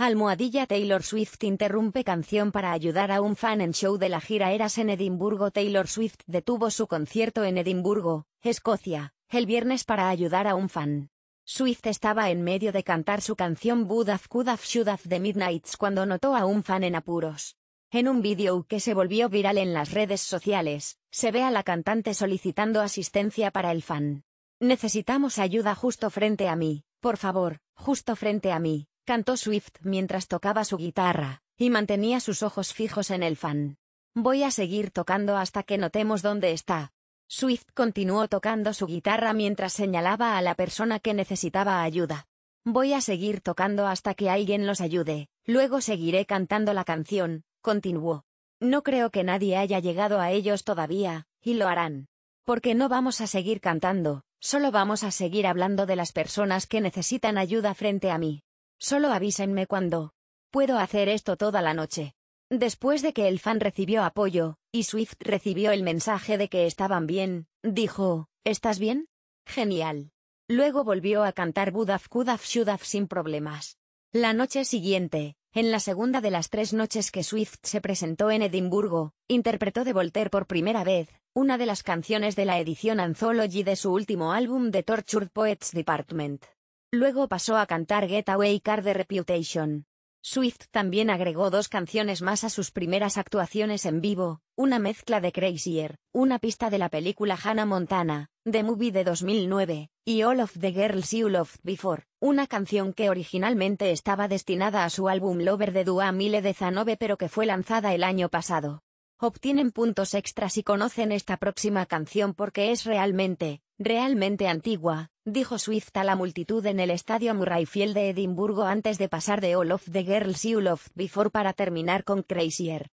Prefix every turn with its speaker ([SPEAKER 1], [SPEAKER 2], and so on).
[SPEAKER 1] Almohadilla Taylor Swift interrumpe canción para ayudar a un fan en show de la gira Eras en Edimburgo. Taylor Swift detuvo su concierto en Edimburgo, Escocia, el viernes para ayudar a un fan. Swift estaba en medio de cantar su canción Budaf Have, Could de Midnights cuando notó a un fan en apuros. En un vídeo que se volvió viral en las redes sociales, se ve a la cantante solicitando asistencia para el fan. Necesitamos ayuda justo frente a mí, por favor, justo frente a mí, cantó Swift mientras tocaba su guitarra, y mantenía sus ojos fijos en el fan. Voy a seguir tocando hasta que notemos dónde está. Swift continuó tocando su guitarra mientras señalaba a la persona que necesitaba ayuda. Voy a seguir tocando hasta que alguien los ayude, luego seguiré cantando la canción, continuó. No creo que nadie haya llegado a ellos todavía, y lo harán. Porque no vamos a seguir cantando, solo vamos a seguir hablando de las personas que necesitan ayuda frente a mí. Solo avísenme cuando. Puedo hacer esto toda la noche. Después de que el fan recibió apoyo, y Swift recibió el mensaje de que estaban bien, dijo, ¿estás bien? Genial. Luego volvió a cantar Budaf Kudaf Shudaf sin problemas. La noche siguiente, en la segunda de las tres noches que Swift se presentó en Edimburgo, interpretó de Voltaire por primera vez, una de las canciones de la edición Anthology de su último álbum The Tortured Poets Department. Luego pasó a cantar Getaway Car de Reputation. Swift también agregó dos canciones más a sus primeras actuaciones en vivo, una mezcla de Crazier, una pista de la película Hannah Montana, The Movie de 2009, y All of the Girls You Loved Before, una canción que originalmente estaba destinada a su álbum Lover de Dua Mile de pero que fue lanzada el año pasado. Obtienen puntos extras si conocen esta próxima canción porque es realmente, Realmente antigua, dijo Swift a la multitud en el estadio Murrayfield de Edimburgo antes de pasar de All of the Girls y All Before para terminar con Crazier.